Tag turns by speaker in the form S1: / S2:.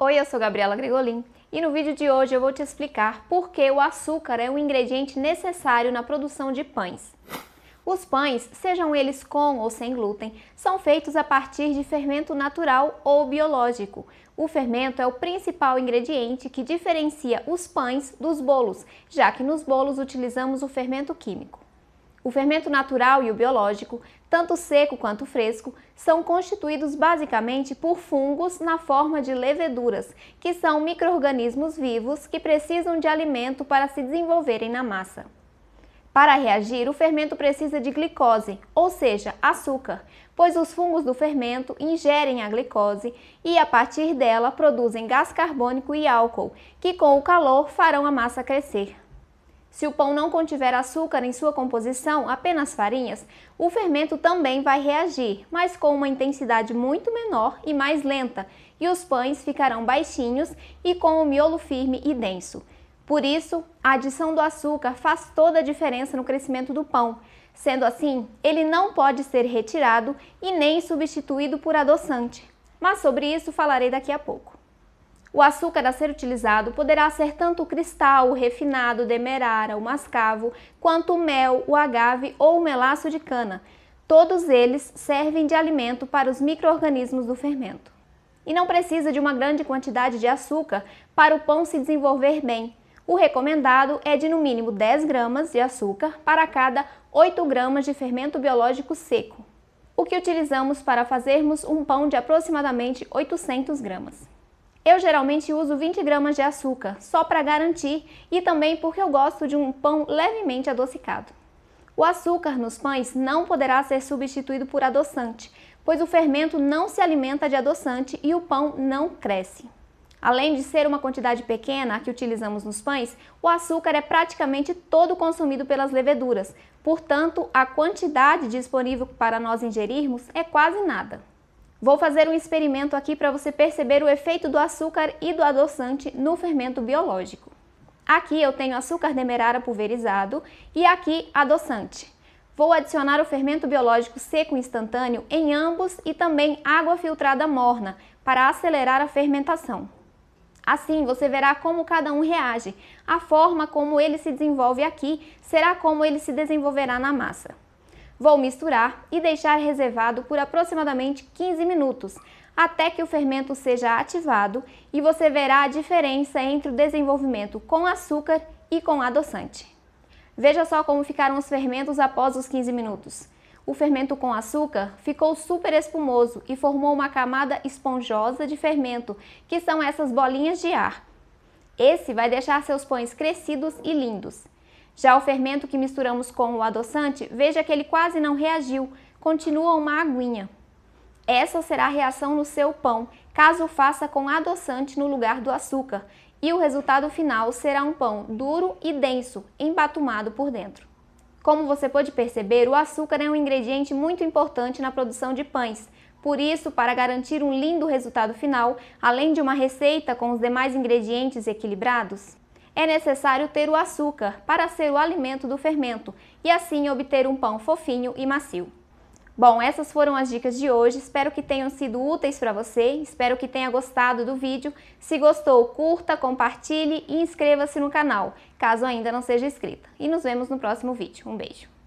S1: Oi, eu sou Gabriela Gregolin e no vídeo de hoje eu vou te explicar por que o açúcar é um ingrediente necessário na produção de pães. Os pães, sejam eles com ou sem glúten, são feitos a partir de fermento natural ou biológico. O fermento é o principal ingrediente que diferencia os pães dos bolos, já que nos bolos utilizamos o fermento químico. O fermento natural e o biológico, tanto seco quanto fresco, são constituídos basicamente por fungos na forma de leveduras, que são microrganismos vivos que precisam de alimento para se desenvolverem na massa. Para reagir, o fermento precisa de glicose, ou seja, açúcar, pois os fungos do fermento ingerem a glicose e, a partir dela, produzem gás carbônico e álcool, que com o calor farão a massa crescer. Se o pão não contiver açúcar em sua composição, apenas farinhas, o fermento também vai reagir, mas com uma intensidade muito menor e mais lenta, e os pães ficarão baixinhos e com o miolo firme e denso. Por isso, a adição do açúcar faz toda a diferença no crescimento do pão. Sendo assim, ele não pode ser retirado e nem substituído por adoçante. Mas sobre isso falarei daqui a pouco. O açúcar a ser utilizado poderá ser tanto o cristal, o refinado, o demerara, o mascavo, quanto o mel, o agave ou o melaço de cana. Todos eles servem de alimento para os micro-organismos do fermento. E não precisa de uma grande quantidade de açúcar para o pão se desenvolver bem. O recomendado é de no mínimo 10 gramas de açúcar para cada 8 gramas de fermento biológico seco, o que utilizamos para fazermos um pão de aproximadamente 800 gramas. Eu geralmente uso 20 gramas de açúcar, só para garantir e também porque eu gosto de um pão levemente adocicado. O açúcar nos pães não poderá ser substituído por adoçante, pois o fermento não se alimenta de adoçante e o pão não cresce. Além de ser uma quantidade pequena a que utilizamos nos pães, o açúcar é praticamente todo consumido pelas leveduras, portanto, a quantidade disponível para nós ingerirmos é quase nada. Vou fazer um experimento aqui para você perceber o efeito do açúcar e do adoçante no fermento biológico. Aqui eu tenho açúcar demerara pulverizado e aqui adoçante. Vou adicionar o fermento biológico seco instantâneo em ambos e também água filtrada morna para acelerar a fermentação. Assim, você verá como cada um reage. A forma como ele se desenvolve aqui será como ele se desenvolverá na massa. Vou misturar e deixar reservado por aproximadamente 15 minutos, até que o fermento seja ativado e você verá a diferença entre o desenvolvimento com açúcar e com adoçante. Veja só como ficaram os fermentos após os 15 minutos. O fermento com açúcar ficou super espumoso e formou uma camada esponjosa de fermento, que são essas bolinhas de ar. Esse vai deixar seus pães crescidos e lindos. Já o fermento que misturamos com o adoçante, veja que ele quase não reagiu, continua uma aguinha. Essa será a reação no seu pão, caso o faça com adoçante no lugar do açúcar, e o resultado final será um pão duro e denso, embatumado por dentro. Como você pode perceber, o açúcar é um ingrediente muito importante na produção de pães. Por isso, para garantir um lindo resultado final, além de uma receita com os demais ingredientes equilibrados, é necessário ter o açúcar para ser o alimento do fermento e assim obter um pão fofinho e macio. Bom, essas foram as dicas de hoje, espero que tenham sido úteis para você, espero que tenha gostado do vídeo. Se gostou, curta, compartilhe e inscreva-se no canal, caso ainda não seja inscrita. E nos vemos no próximo vídeo. Um beijo!